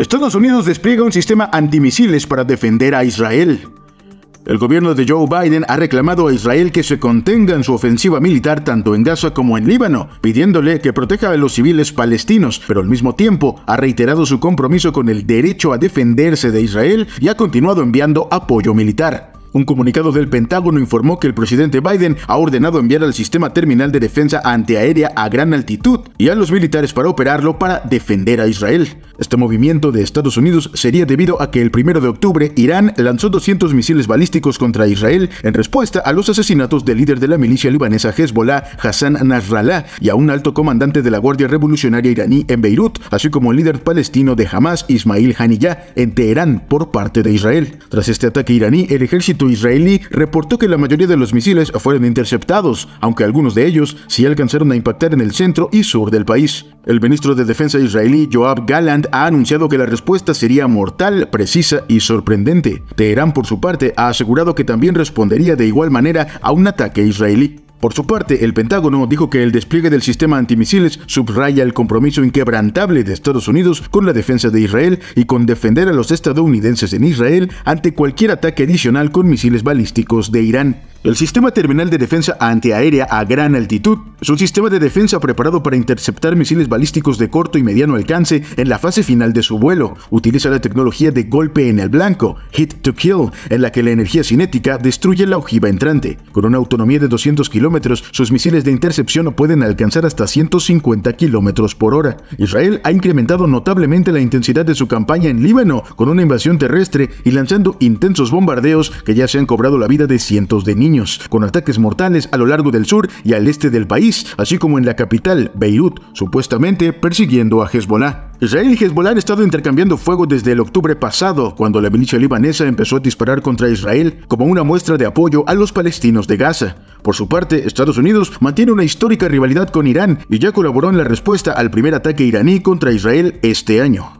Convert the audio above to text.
Estados Unidos despliega un sistema antimisiles para defender a Israel. El gobierno de Joe Biden ha reclamado a Israel que se contenga en su ofensiva militar tanto en Gaza como en Líbano, pidiéndole que proteja a los civiles palestinos, pero al mismo tiempo ha reiterado su compromiso con el derecho a defenderse de Israel y ha continuado enviando apoyo militar. Un comunicado del Pentágono informó que el presidente Biden ha ordenado enviar al sistema terminal de defensa antiaérea a gran altitud y a los militares para operarlo para defender a Israel. Este movimiento de Estados Unidos sería debido a que el 1 de octubre Irán lanzó 200 misiles balísticos contra Israel en respuesta a los asesinatos del líder de la milicia libanesa Hezbollah, Hassan Nasrallah, y a un alto comandante de la Guardia Revolucionaria iraní en Beirut, así como el líder palestino de Hamas, Ismail Haniyeh, en Teherán por parte de Israel. Tras este ataque iraní, el ejército israelí reportó que la mayoría de los misiles fueron interceptados, aunque algunos de ellos sí alcanzaron a impactar en el centro y sur del país. El ministro de Defensa israelí Joab Gallant ha anunciado que la respuesta sería mortal, precisa y sorprendente. Teherán, por su parte, ha asegurado que también respondería de igual manera a un ataque israelí. Por su parte, el Pentágono dijo que el despliegue del sistema antimisiles subraya el compromiso inquebrantable de Estados Unidos con la defensa de Israel y con defender a los estadounidenses en Israel ante cualquier ataque adicional con misiles balísticos de Irán. El sistema terminal de defensa antiaérea a gran altitud es un sistema de defensa preparado para interceptar misiles balísticos de corto y mediano alcance en la fase final de su vuelo. Utiliza la tecnología de golpe en el blanco, hit to kill, en la que la energía cinética destruye la ojiva entrante. Con una autonomía de 200 kilómetros, sus misiles de intercepción pueden alcanzar hasta 150 kilómetros por hora. Israel ha incrementado notablemente la intensidad de su campaña en Líbano con una invasión terrestre y lanzando intensos bombardeos que ya se han cobrado la vida de cientos de niños con ataques mortales a lo largo del sur y al este del país, así como en la capital, Beirut, supuestamente persiguiendo a Hezbollah. Israel y Hezbollah han estado intercambiando fuego desde el octubre pasado, cuando la milicia libanesa empezó a disparar contra Israel como una muestra de apoyo a los palestinos de Gaza. Por su parte, Estados Unidos mantiene una histórica rivalidad con Irán y ya colaboró en la respuesta al primer ataque iraní contra Israel este año.